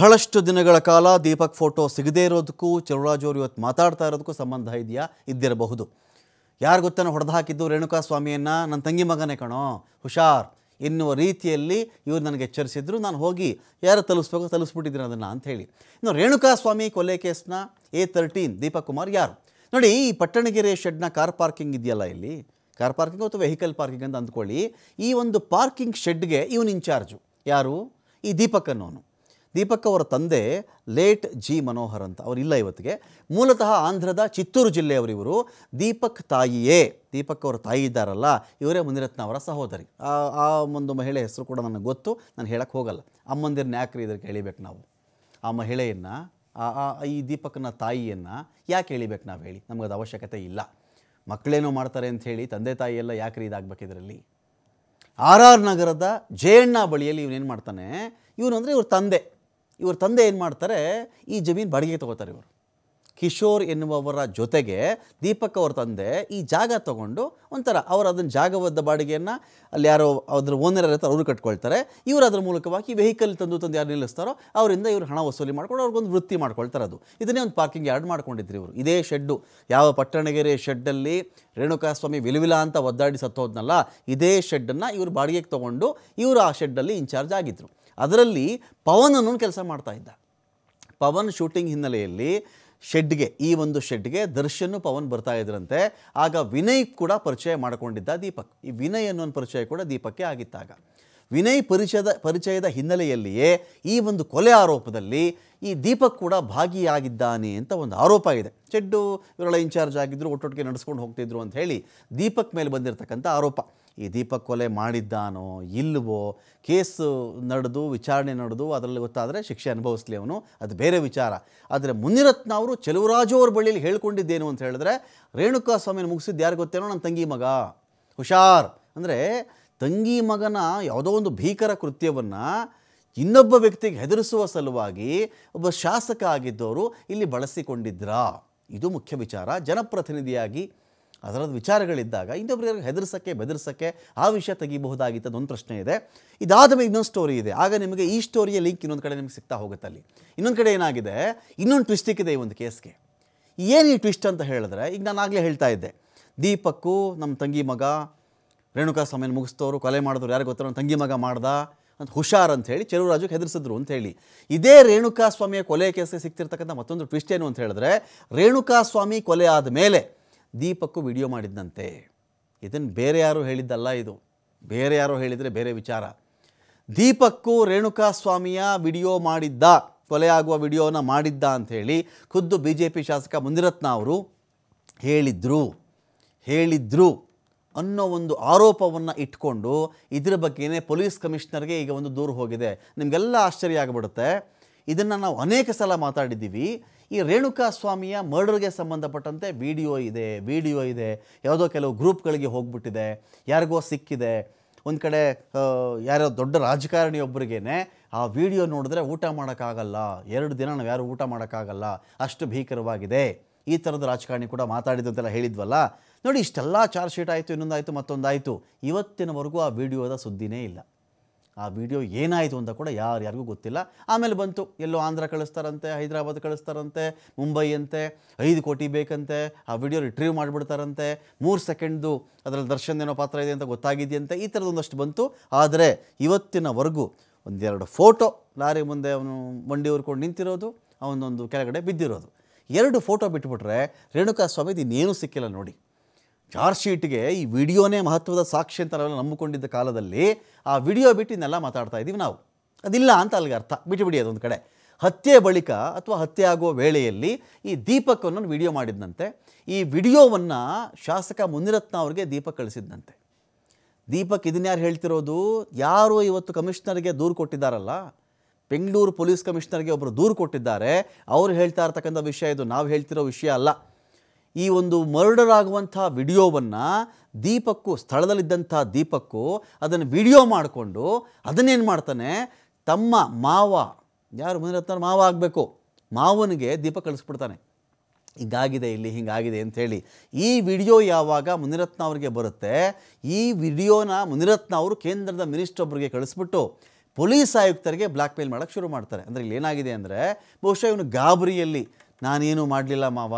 ಬಹಳಷ್ಟು ದಿನಗಳ ಕಾಲ ದೀಪಕ್ ಫೋಟೋ ಸಿಗದೇ ಇರೋದಕ್ಕೂ ಚರುರಾಜ್ ಅವರು ಇವತ್ತು ಮಾತಾಡ್ತಾ ಇರೋದಕ್ಕೂ ಸಂಬಂಧ ಇದೆಯಾ ಇದ್ದಿರಬಹುದು ಯಾರು ಗೊತ್ತನ ಹೊಡೆದು ಹಾಕಿದ್ದು ರೇಣುಕಾ ಸ್ವಾಮಿಯನ್ನು ನನ್ನ ತಂಗಿ ಮಗನೇ ಕಣೋ ಹುಷಾರ್ ಎನ್ನುವ ರೀತಿಯಲ್ಲಿ ಇವರು ನನಗೆ ಎಚ್ಚರಿಸಿದ್ರು ನಾನು ಹೋಗಿ ಯಾರು ತಲುಪಿಸ್ಬೇಕು ತಲುಪಿಸ್ಬಿಟ್ಟಿದ್ದೀನಿ ಅದನ್ನು ಅಂಥೇಳಿ ಇನ್ನು ರೇಣುಕಾ ಸ್ವಾಮಿ ಕೊಲೆ ಕೇಸ್ನ ಎ ತರ್ಟೀನ್ ದೀಪಕ್ ಕುಮಾರ್ ಯಾರು ನೋಡಿ ಈ ಪಟ್ಟಣಗೆರೆ ಶೆಡ್ನ ಕಾರ್ ಪಾರ್ಕಿಂಗ್ ಇದೆಯಲ್ಲ ಇಲ್ಲಿ ಕಾರ್ ಪಾರ್ಕಿಂಗ್ ಅಥವಾ ವೆಹಿಕಲ್ ಪಾರ್ಕಿಂಗ್ ಅಂತ ಅಂದ್ಕೊಳ್ಳಿ ಈ ಒಂದು ಪಾರ್ಕಿಂಗ್ ಶೆಡ್ಗೆ ಇವನು ಇನ್ಚಾರ್ಜು ಯಾರು ಈ ದೀಪಕ್ ಅನ್ನೋನು ದೀಪಕ್ ಅವರ ತಂದೆ ಲೇಟ್ ಜಿ ಮನೋಹರ್ ಅಂತ ಅವರಿಲ್ಲ ಇವತ್ತಿಗೆ ಮೂಲತಃ ಆಂಧ್ರದ ಚಿತ್ತೂರು ಜಿಲ್ಲೆಯವರಿವರು ದೀಪಕ್ ತಾಯಿಯೇ ದೀಪಕ್ ಅವರ ತಾಯಿ ಇದ್ದಾರಲ್ಲ ಇವರೇ ಮುನಿರತ್ನ ಅವರ ಸಹೋದರಿ ಆ ಒಂದು ಮಹಿಳೆ ಹೆಸರು ಕೂಡ ನನಗೆ ಗೊತ್ತು ನಾನು ಹೇಳಕ್ಕೆ ಹೋಗಲ್ಲ ಅಮ್ಮಂದಿರನ್ನ ಯಾಕ್ರಿ ಇದಕ್ಕೆ ಹೇಳಿಬೇಕು ನಾವು ಆ ಮಹಿಳೆಯನ್ನು ಆ ಈ ದೀಪಕ್ನ ತಾಯಿಯನ್ನು ಯಾಕೆ ಹೇಳಿಬೇಕು ನಾವು ಹೇಳಿ ನಮಗದು ಅವಶ್ಯಕತೆ ಇಲ್ಲ ಮಕ್ಕಳೇನೋ ಮಾಡ್ತಾರೆ ಅಂತ ಹೇಳಿ ತಂದೆ ತಾಯಿ ಎಲ್ಲ ಯಾಕ್ರಿ ಇದಾಗಬೇಕು ಇದರಲ್ಲಿ ಆರ್ ಆರ್ ನಗರದ ಜಯಣ್ಣ ಬಳಿಯಲ್ಲಿ ಇವನೇನು ಮಾಡ್ತಾನೆ ಇವನು ಅಂದರೆ ಇವ್ರ ತಂದೆ ಇವ್ರ ತಂದೆ ಏನು ಮಾಡ್ತಾರೆ ಈ ಜಮೀನು ಬಾಡಿಗೆ ತೊಗೋತಾರೆ ಇವರು ಕಿಶೋರ್ ಎನ್ನುವವರ ಜೊತೆಗೆ ದೀಪಕ್ ಅವ್ರ ತಂದೆ ಈ ಜಾಗ ತಗೊಂಡು ಒಂಥರ ಅವರು ಅದನ್ನು ಜಾಗವದ್ದ ಬಾಡಿಗೆಯನ್ನು ಅಲ್ಲಿ ಯಾರೋ ಅದ್ರ ಓನರ್ ಇರ್ತಾರೆ ಅವರು ಕಟ್ಕೊಳ್ತಾರೆ ಇವರು ಅದ್ರ ಮೂಲಕವಾಗಿ ವೆಹಿಕಲ್ ತಂದು ತಂದು ಯಾರು ನಿಲ್ಲಿಸ್ತಾರೋ ಅವರಿಂದ ಇವರು ಹಣ ವಸೂಲಿ ಮಾಡ್ಕೊಂಡು ಅವ್ರಿಗೊಂದು ವೃತ್ತಿ ಮಾಡ್ಕೊಳ್ತಾರೆ ಅದು ಇದನ್ನೇ ಒಂದು ಪಾರ್ಕಿಂಗ್ ಯಾರ್ಡ್ ಮಾಡ್ಕೊಂಡಿದ್ರು ಇವರು ಇದೇ ಶೆಡ್ಡು ಯಾವ ಪಟ್ಟಣಗೆರೆ ಶೆಡ್ಡಲ್ಲಿ ರೇಣುಕಾಸ್ವಾಮಿ ವಿಲುವಿಲ ಅಂತ ಒದ್ದಾಡಿ ಸತ್ತೋದ್ನಲ್ಲ ಇದೇ ಶೆಡ್ಡನ್ನು ಇವರು ಬಾಡಿಗೆಗೆ ತೊಗೊಂಡು ಇವರು ಆ ಶೆಡ್ಡಲ್ಲಿ ಇನ್ಚಾರ್ಜ್ ಆಗಿದ್ದರು ಅದರಲ್ಲಿ ಪವನ್ ಕೆಲಸ ಮಾಡ್ತಾ ಇದ್ದ ಪವನ್ ಶೂಟಿಂಗ್ ಹಿನ್ನೆಲೆಯಲ್ಲಿ ಶೆಡ್ಗೆ ಈ ಒಂದು ಶೆಡ್ಗೆ ದರ್ಶನ್ ಪವನ್ ಬರ್ತಾ ಇದ್ರಂತೆ ಆಗ ವಿನಯ್ ಕೂಡ ಪರಿಚಯ ಮಾಡಿಕೊಂಡಿದ್ದ ದೀಪಕ್ ಈ ವಿನಯ್ ಅನ್ನೋ ಪರಿಚಯ ಕೂಡ ದೀಪಕ್ಕೆ ಆಗಿತ್ತಾಗ ವಿನಯ್ ಪರಿಚಯದ ಪರಿಚಯದ ಹಿನ್ನೆಲೆಯಲ್ಲಿಯೇ ಈ ಒಂದು ಕೊಲೆ ಆರೋಪದಲ್ಲಿ ಈ ದೀಪಕ್ ಕೂಡ ಭಾಗಿಯಾಗಿದ್ದಾನೆ ಅಂತ ಒಂದು ಆರೋಪ ಇದೆ ಚೆಡ್ಡು ಇವರೆಲ್ಲ ಇನ್ಚಾರ್ಜ್ ಆಗಿದ್ದರು ಒಟ್ಟೊಟ್ಟಿಗೆ ನಡೆಸ್ಕೊಂಡು ಹೋಗ್ತಿದ್ರು ಅಂತ ಹೇಳಿ ದೀಪಕ್ ಮೇಲೆ ಬಂದಿರತಕ್ಕಂಥ ಆರೋಪ ಈ ದೀಪಕ್ ಕೊಲೆ ಮಾಡಿದ್ದಾನೋ ಇಲ್ಲವೋ ಕೇಸು ನಡೆದು ವಿಚಾರಣೆ ನಡೆದು ಅದರಲ್ಲಿ ಗೊತ್ತಾದರೆ ಶಿಕ್ಷೆ ಅನುಭವಿಸ್ಲಿ ಅವನು ಅದು ಬೇರೆ ವಿಚಾರ ಆದರೆ ಮುನಿರತ್ನ ಅವರು ಚೆಲುವರಾಜು ಅವ್ರ ಬಳಿಯಲ್ಲಿ ಹೇಳ್ಕೊಂಡಿದ್ದೇನು ಅಂತ ಹೇಳಿದ್ರೆ ರೇಣುಕಾ ಸ್ವಾಮಿನ ಮುಗಿಸಿದ್ದು ಯಾರು ಗೊತ್ತೇನೋ ನನ್ನ ತಂಗಿ ಮಗ ಹುಷಾರ್ ಅಂದರೆ ತಂಗಿ ಮಗನ ಯಾವುದೋ ಒಂದು ಭೀಕರ ಕೃತ್ಯವನ್ನು ಇನ್ನೊಬ್ಬ ವ್ಯಕ್ತಿಗೆ ಹೆದರಿಸುವ ಸಲುವಾಗಿ ಒಬ್ಬ ಶಾಸಕ ಆಗಿದ್ದವರು ಇಲ್ಲಿ ಬಳಸಿಕೊಂಡಿದ್ರಾ ಇದು ಮುಖ್ಯ ವಿಚಾರ ಜನಪ್ರತಿನಿಧಿಯಾಗಿ ಅದರದ್ದು ವಿಚಾರಗಳಿದ್ದಾಗ ಇನ್ನೊಬ್ಬರಿಗೆ ಹೆದರ್ಸೋಕ್ಕೆ ಬೆದರ್ಸೋಕ್ಕೆ ಆ ವಿಷಯ ತೆಗಿಬಹುದಾಗಿತ್ತು ಒಂದು ಪ್ರಶ್ನೆ ಇದೆ ಇದಾದ ಮೇಲೆ ಇನ್ನೊಂದು ಸ್ಟೋರಿ ಇದೆ ಆಗ ನಿಮಗೆ ಈ ಸ್ಟೋರಿಯ ಲಿಂಕ್ ಇನ್ನೊಂದು ಕಡೆ ನಿಮ್ಗೆ ಸಿಗ್ತಾ ಹೋಗುತ್ತೆ ಅಲ್ಲಿ ಇನ್ನೊಂದು ಕಡೆ ಏನಾಗಿದೆ ಇನ್ನೊಂದು ಟ್ವಿಸ್ಟ್ ಇದೆ ಈ ಒಂದು ಕೇಸ್ಗೆ ಏನು ಈ ಟ್ವಿಸ್ಟ್ ಅಂತ ಹೇಳಿದ್ರೆ ಈಗ ನಾನು ಆಗಲೇ ಹೇಳ್ತಾ ಇದ್ದೆ ದೀಪಕ್ಕು ನಮ್ಮ ತಂಗಿ ಮಗ ರೇಣುಕಾ ಸ್ವಾಮಿಯನ್ನು ಮುಗಿಸ್ತವ್ರು ಕೊಲೆ ಮಾಡಿದ್ರು ಯಾರು ಗೊತ್ತಾರೋ ತಂಗಿ ಮಗ ಮಾಡ್ದ ಅಂತ ಹುಷಾರ್ ಅಂತ ಹೇಳಿ ಚೆಲುವರಾಜಕ್ಕೆ ಹೆದರಿಸಿದ್ರು ಅಂತ ಹೇಳಿ ಇದೇ ರೇಣುಕಾ ಸ್ವಾಮಿಯ ಕೊಲೆ ಕೇಸಿಗೆ ಸಿಗ್ತಿರ್ತಕ್ಕಂಥ ಮತ್ತೊಂದು ಟ್ವಿಸ್ಟ್ ಏನು ಅಂತ ಹೇಳಿದ್ರೆ ರೇಣುಕಾ ಸ್ವಾಮಿ ಕೊಲೆ ಆದ ಮೇಲೆ ದೀಪಕ್ಕೂ ವಿಡಿಯೋ ಮಾಡಿದ್ದಂತೆ ಇದನ್ನು ಬೇರೆ ಯಾರು ಹೇಳಿದ್ದಲ್ಲ ಇದು ಬೇರೆ ಯಾರೋ ಹೇಳಿದರೆ ಬೇರೆ ವಿಚಾರ ದೀಪಕ್ಕೂ ರೇಣುಕಾ ಸ್ವಾಮಿಯ ವಿಡಿಯೋ ಮಾಡಿದ್ದ ಕೊಲೆ ಆಗುವ ವಿಡಿಯೋನ ಮಾಡಿದ್ದ ಅಂಥೇಳಿ ಖುದ್ದು ಬಿ ಜೆ ಪಿ ಶಾಸಕ ಮುನಿರತ್ನ ಅವರು ಹೇಳಿದ್ರು ಹೇಳಿದ್ರು ಅನ್ನೋ ಒಂದು ಆರೋಪವನ್ನು ಇಟ್ಕೊಂಡು ಇದರ ಬಗ್ಗೆ ಪೊಲೀಸ್ ಕಮಿಷನರ್ಗೆ ಈಗ ಒಂದು ದೂರು ಹೋಗಿದೆ ನಿಮಗೆಲ್ಲ ಆಶ್ಚರ್ಯ ಆಗಿಬಿಡುತ್ತೆ ಇದನ್ನು ನಾವು ಅನೇಕ ಸಲ ಮಾತಾಡಿದ್ದೀವಿ ಈ ರೇಣುಕಾ ಸ್ವಾಮಿಯ ಮರ್ಡರ್ಗೆ ಸಂಬಂಧಪಟ್ಟಂತೆ ವಿಡಿಯೋ ಇದೆ ವಿಡಿಯೋ ಇದೆ ಯಾವುದೋ ಕೆಲವು ಗ್ರೂಪ್ಗಳಿಗೆ ಹೋಗ್ಬಿಟ್ಟಿದೆ ಯಾರಿಗೋ ಸಿಕ್ಕಿದೆ ಒಂದು ಕಡೆ ಯಾರೋ ದೊಡ್ಡ ರಾಜಕಾರಣಿ ಆ ವಿಡಿಯೋ ನೋಡಿದ್ರೆ ಊಟ ಮಾಡೋಕ್ಕಾಗಲ್ಲ ಎರಡು ದಿನ ನಾವು ಯಾರು ಊಟ ಮಾಡೋಕ್ಕಾಗಲ್ಲ ಅಷ್ಟು ಭೀಕರವಾಗಿದೆ ಈ ಥರದ ರಾಜಕಾರಣಿ ಕೂಡ ಮಾತಾಡಿದಂತೆಲ್ಲ ಹೇಳಿದ್ವಲ್ಲ ನೋಡಿ ಇಷ್ಟೆಲ್ಲ ಚಾರ್ಜ್ ಶೀಟ್ ಆಯಿತು ಇನ್ನೊಂದಾಯಿತು ಮತ್ತೊಂದಾಯಿತು ಇವತ್ತಿನವರೆಗೂ ಆ ವಿಡಿಯೋದ ಸುದ್ದಿನೇ ಇಲ್ಲ ಆ ವಿಡಿಯೋ ಏನಾಯಿತು ಅಂತ ಕೂಡ ಯಾರು ಯಾರಿಗೂ ಗೊತ್ತಿಲ್ಲ ಆಮೇಲೆ ಬಂತು ಎಲ್ಲೋ ಆಂಧ್ರ ಕಳಿಸ್ತಾರಂತೆ ಹೈದರಾಬಾದ್ ಕಳಿಸ್ತಾರಂತೆ ಮುಂಬೈ ಅಂತೆ ಐದು ಕೋಟಿ ಬೇಕಂತೆ ಆ ವಿಡಿಯೋ ರಿಟ್ರೀವ್ ಮಾಡಿಬಿಡ್ತಾರಂತೆ ಮೂರು ಸೆಕೆಂಡ್ದು ಅದರಲ್ಲಿ ದರ್ಶನ್ ಏನೋ ಪಾತ್ರ ಇದೆ ಅಂತ ಗೊತ್ತಾಗಿದೆಯಂತೆ ಈ ಥರದೊಂದಷ್ಟು ಬಂತು ಆದರೆ ಇವತ್ತಿನವರೆಗೂ ಒಂದೆರಡು ಫೋಟೋ ಲಾರಿ ಮುಂದೆ ಅವನು ಮಂಡಿ ಊರ್ಕೊಂಡು ನಿಂತಿರೋದು ಅವನೊಂದು ಕೆಳಗಡೆ ಬಿದ್ದಿರೋದು ಎರಡು ಫೋಟೋ ಬಿಟ್ಬಿಟ್ರೆ ರೇಣುಕಾ ಸ್ವಾಮಿದು ಇನ್ನೇನು ಸಿಕ್ಕಿಲ್ಲ ನೋಡಿ ಚಾರ್ಜ್ ಶೀಟ್ಗೆ ಈ ವಿಡಿಯೋನೇ ಮಹತ್ವದ ಸಾಕ್ಷಿ ಅಂತ ನಾವೆಲ್ಲ ನಂಬಿಕೊಂಡಿದ್ದ ಕಾಲದಲ್ಲಿ ಆ ವಿಡಿಯೋ ಬಿಟ್ಟು ಇನ್ನೆಲ್ಲ ಮಾತಾಡ್ತಾ ಇದ್ದೀವಿ ನಾವು ಅದಿಲ್ಲ ಅಂತ ಅಲ್ಲಿಗೆ ಅರ್ಥ ಬಿಟ್ಟು ಬಿಡಿ ಅದೊಂದು ಕಡೆ ಹತ್ಯೆ ಬಳಿಕ ಅಥವಾ ಹತ್ಯೆ ಆಗುವ ವೇಳೆಯಲ್ಲಿ ಈ ದೀಪಕ್ ವಿಡಿಯೋ ಮಾಡಿದ್ದಂತೆ ಈ ವಿಡಿಯೋವನ್ನು ಶಾಸಕ ಮುನಿರತ್ನ ಅವ್ರಿಗೆ ದೀಪಕ್ ಕಳಿಸಿದ್ದಂತೆ ದೀಪಕ್ ಇದನ್ಯಾರು ಹೇಳ್ತಿರೋದು ಯಾರು ಇವತ್ತು ಕಮಿಷನರ್ಗೆ ದೂರು ಕೊಟ್ಟಿದ್ದಾರಲ್ಲ ಬೆಂಗಳೂರು ಪೊಲೀಸ್ ಕಮಿಷನರ್ಗೆ ಒಬ್ಬರು ದೂರು ಕೊಟ್ಟಿದ್ದಾರೆ ಅವ್ರು ಹೇಳ್ತಾ ಇರ್ತಕ್ಕಂಥ ವಿಷಯ ಇದು ನಾವು ಹೇಳ್ತಿರೋ ವಿಷಯ ಅಲ್ಲ ಈ ಒಂದು ಮರ್ಡರ್ ಆಗುವಂಥ ವಿಡಿಯೋವನ್ನು ದೀಪಕ್ಕೂ ಸ್ಥಳದಲ್ಲಿದ್ದಂಥ ದೀಪಕ್ಕೂ ಅದನ್ನು ವಿಡಿಯೋ ಮಾಡಿಕೊಂಡು ಅದನ್ನೇನು ಮಾಡ್ತಾನೆ ತಮ್ಮ ಮಾವ ಯಾರು ಮುನಿರತ್ನ ಮಾವ ಆಗಬೇಕು ಮಾವನಿಗೆ ದೀಪ ಕಳಿಸ್ಬಿಡ್ತಾನೆ ಹಿಂಗಾಗಿದೆ ಇಲ್ಲಿ ಹಿಂಗಾಗಿದೆ ಅಂಥೇಳಿ ಈ ವಿಡಿಯೋ ಯಾವಾಗ ಮುನಿರತ್ನ ಅವರಿಗೆ ಬರುತ್ತೆ ಈ ವಿಡಿಯೋನ ಮುನಿರತ್ನ ಅವರು ಕೇಂದ್ರದ ಮಿನಿಸ್ಟರ್ ಒಬ್ಬರಿಗೆ ಕಳಿಸ್ಬಿಟ್ಟು ಪೊಲೀಸ್ ಆಯುಕ್ತರಿಗೆ ಬ್ಲ್ಯಾಕ್ ಮೇಲ್ ಮಾಡೋಕ್ಕೆ ಶುರು ಮಾಡ್ತಾರೆ ಅಂದರೆ ಇಲ್ಲಿ ಏನಾಗಿದೆ ಅಂದರೆ ಬಹುಶಃ ಇವನು ಗಾಬರಿಯಲ್ಲಿ ನಾನೇನು ಮಾಡಲಿಲ್ಲ ಮಾವ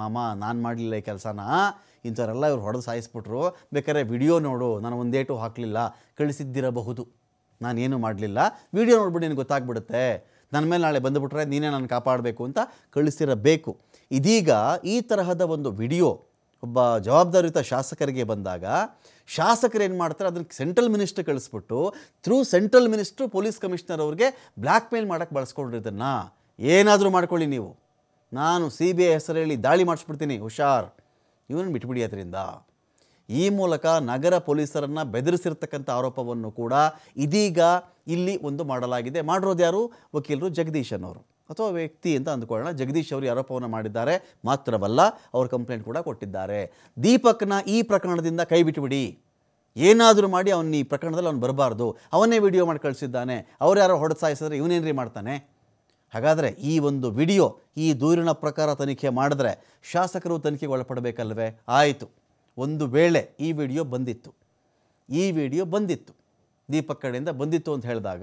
ಮಾಮ ನಾನು ಮಾಡಲಿಲ್ಲ ಈ ಕೆಲಸನ ಇಂಥವರೆಲ್ಲ ಇವ್ರು ಹೊಡೆದು ಸಾಯಿಸ್ಬಿಟ್ರು ಬೇಕಾದ್ರೆ ವಿಡಿಯೋ ನೋಡು ನಾನು ಒಂದೇಟು ಹಾಕಲಿಲ್ಲ ಕಳಿಸಿದ್ದಿರಬಹುದು ನಾನೇನು ಮಾಡಲಿಲ್ಲ ವಿಡಿಯೋ ನೋಡ್ಬಿಟ್ಟು ನಿನಗೆ ಗೊತ್ತಾಗ್ಬಿಡುತ್ತೆ ನನ್ನ ಮೇಲೆ ನಾಳೆ ಬಂದುಬಿಟ್ರೆ ನೀನೇ ನಾನು ಕಾಪಾಡಬೇಕು ಅಂತ ಕಳಿಸಿರಬೇಕು ಇದೀಗ ಈ ತರಹದ ಒಂದು ವಿಡಿಯೋ ಒಬ್ಬ ಜವಾಬ್ದಾರಿಯುತ ಶಾಸಕರಿಗೆ ಬಂದಾಗ ಶಾಸಕರು ಏನು ಮಾಡ್ತಾರೆ ಅದನ್ನು ಸೆಂಟ್ರಲ್ ಮಿನಿಸ್ಟ್ರ್ ಕಳಿಸ್ಬಿಟ್ಟು through central minister police commissioner ಅವ್ರಿಗೆ ಬ್ಲ್ಯಾಕ್ ಮೇಲ್ ಮಾಡೋಕ್ಕೆ ಬಳಸ್ಕೊಂಡ್ರಿ ಇದನ್ನು ಏನಾದರೂ ಮಾಡ್ಕೊಳ್ಳಿ ನೀವು ನಾನು ಸಿ ಬಿ ಐ ಹೆಸರಲ್ಲಿ ದಾಳಿ ಮಾಡಿಸ್ಬಿಡ್ತೀನಿ ಹುಷಾರ್ ಇವನು ಬಿಟ್ಬಿಡಿ ಅದರಿಂದ ಈ ಮೂಲಕ ನಗರ ಪೊಲೀಸರನ್ನು ಬೆದರಿಸಿರ್ತಕ್ಕಂಥ ಆರೋಪವನ್ನು ಕೂಡ ಇದೀಗ ಇಲ್ಲಿ ಒಂದು ಮಾಡಲಾಗಿದೆ ಮಾಡಿರೋದು ಯಾರು ವಕೀಲರು ಜಗದೀಶ್ ಅನ್ನೋರು ಅಥವಾ ವ್ಯಕ್ತಿ ಅಂತ ಅಂದ್ಕೊಳ್ಳೋಣ ಜಗದೀಶ್ ಅವರು ಆರೋಪವನ್ನು ಮಾಡಿದ್ದಾರೆ ಮಾತ್ರವಲ್ಲ ಅವರು ಕಂಪ್ಲೇಂಟ್ ಕೂಡ ಕೊಟ್ಟಿದ್ದಾರೆ ದೀಪಕ್ನ ಈ ಪ್ರಕರಣದಿಂದ ಕೈ ಬಿಟ್ಟುಬಿಡಿ ಏನಾದರೂ ಮಾಡಿ ಅವನು ಈ ಪ್ರಕರಣದಲ್ಲಿ ಅವ್ನು ಬರಬಾರ್ದು ಅವನೇ ವಿಡಿಯೋ ಮಾಡಿ ಕಳಿಸಿದ್ದಾನೆ ಅವ್ರು ಯಾರೋ ಹೊಡೆಸಾಯಿಸಿದ್ರೆ ಇವನೇನ್ರಿ ಮಾಡ್ತಾನೆ ಹಾಗಾದರೆ ಈ ಒಂದು ವಿಡಿಯೋ ಈ ದೂರಿನ ಪ್ರಕಾರ ತನಿಖೆ ಮಾಡಿದ್ರೆ ಶಾಸಕರು ತನಿಖೆಗೆ ಒಳಪಡಬೇಕಲ್ವೇ ಆಯಿತು ಒಂದು ವೇಳೆ ಈ ವಿಡಿಯೋ ಬಂದಿತ್ತು ಈ ವಿಡಿಯೋ ಬಂದಿತ್ತು ದೀಪಕ್ ಕಡೆಯಿಂದ ಬಂದಿತ್ತು ಅಂತ ಹೇಳಿದಾಗ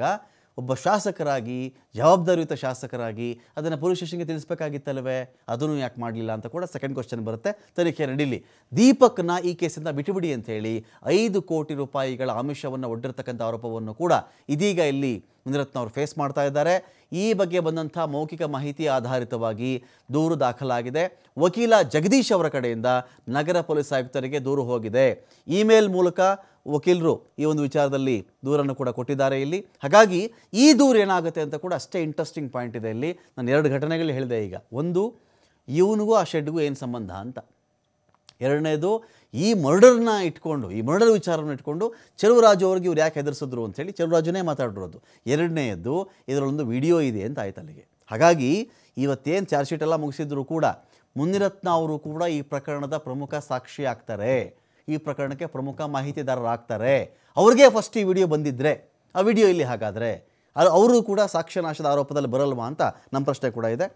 ಒಬ್ಬ ಶಾಸಕರಾಗಿ ಜವಾಬ್ದಾರಿಯುತ ಶಾಸಕರಾಗಿ ಅದನ್ನು ಪೊಲೀಸ್ ಸ್ಟೇಷನ್ಗೆ ತಿಳಿಸ್ಬೇಕಾಗಿತ್ತಲ್ವೇ ಅದನ್ನು ಯಾಕೆ ಮಾಡಲಿಲ್ಲ ಅಂತ ಕೂಡ ಸೆಕೆಂಡ್ ಕ್ವಶನ್ ಬರುತ್ತೆ ತನಿಖೆ ನಡೀಲಿ ದೀಪಕ್ನ ಈ ಕೇಸಿಂದ ಬಿಟ್ಟುಬಿಡಿ ಅಂತ ಹೇಳಿ ಐದು ಕೋಟಿ ರೂಪಾಯಿಗಳ ಆಮಿಷವನ್ನು ಒಡ್ಡಿರ್ತಕ್ಕಂಥ ಆರೋಪವನ್ನು ಕೂಡ ಇದೀಗ ಇಲ್ಲಿ ಮುನಿರತ್ನ ಅವರು ಫೇಸ್ ಮಾಡ್ತಾ ಇದ್ದಾರೆ ಈ ಬಗ್ಗೆ ಬಂದಂಥ ಮೌಖಿಕ ಮಾಹಿತಿ ಆಧಾರಿತವಾಗಿ ದೂರು ದಾಖಲಾಗಿದೆ ವಕೀಲ ಜಗದೀಶ್ ಅವರ ಕಡೆಯಿಂದ ನಗರ ಪೊಲೀಸ್ ಆಯುಕ್ತರಿಗೆ ದೂರು ಹೋಗಿದೆ ಇಮೇಲ್ ಮೂಲಕ ವಕೀಲರು ಈ ಒಂದು ವಿಚಾರದಲ್ಲಿ ದೂರನ್ನು ಕೂಡ ಕೊಟ್ಟಿದ್ದಾರೆ ಇಲ್ಲಿ ಹಾಗಾಗಿ ಈ ದೂರ ಏನಾಗುತ್ತೆ ಅಂತ ಕೂಡ ಅಷ್ಟೇ ಇಂಟ್ರೆಸ್ಟಿಂಗ್ ಪಾಯಿಂಟ್ ಇದೆ ಇಲ್ಲಿ ನಾನು ಎರಡು ಘಟನೆಗಳು ಹೇಳಿದೆ ಈಗ ಒಂದು ಇವನಿಗೂ ಆ ಶೆಡ್ಗೂ ಏನು ಸಂಬಂಧ ಅಂತ ಎರಡನೇದು ಈ ಮರ್ಡರ್ನ ಇಟ್ಕೊಂಡು ಈ ಮರ್ಡರ್ ವಿಚಾರವನ್ನು ಇಟ್ಕೊಂಡು ಚೆಲುವರಾಜು ಅವ್ರಿಗೆ ಇವ್ರು ಯಾಕೆ ಹೆದರಿಸಿದ್ರು ಅಂಥೇಳಿ ಚೆಲುವರಾಜನೇ ಮಾತಾಡಿರೋದು ಎರಡನೆಯದ್ದು ಇದರಲ್ಲೊಂದು ವಿಡಿಯೋ ಇದೆ ಅಂತ ಆಯ್ತು ಅಲ್ಲಿಗೆ ಹಾಗಾಗಿ ಇವತ್ತೇನು ಚಾರ್ಜ್ ಶೀಟ್ ಮುಗಿಸಿದ್ರು ಕೂಡ ಮುನಿರತ್ನ ಅವರು ಕೂಡ ಈ ಪ್ರಕರಣದ ಪ್ರಮುಖ ಸಾಕ್ಷಿ ಆಗ್ತಾರೆ ಈ ಪ್ರಕರಣಕ್ಕೆ ಪ್ರಮುಖ ಮಾಹಿತಿದಾರರಾಗ್ತಾರೆ ಅವ್ರಿಗೆ ಫಸ್ಟ್ ಈ ವಿಡಿಯೋ ಬಂದಿದ್ದರೆ ಆ ವಿಡಿಯೋ ಇಲ್ಲಿ ಹಾಗಾದರೆ ಅದು ಅವರು ಕೂಡ ಸಾಕ್ಷ್ಯನಾಶದ ಆರೋಪದಲ್ಲಿ ಬರಲ್ವಾ ಅಂತ ನಮ್ಮ ಪ್ರಶ್ನೆ ಕೂಡ ಇದೆ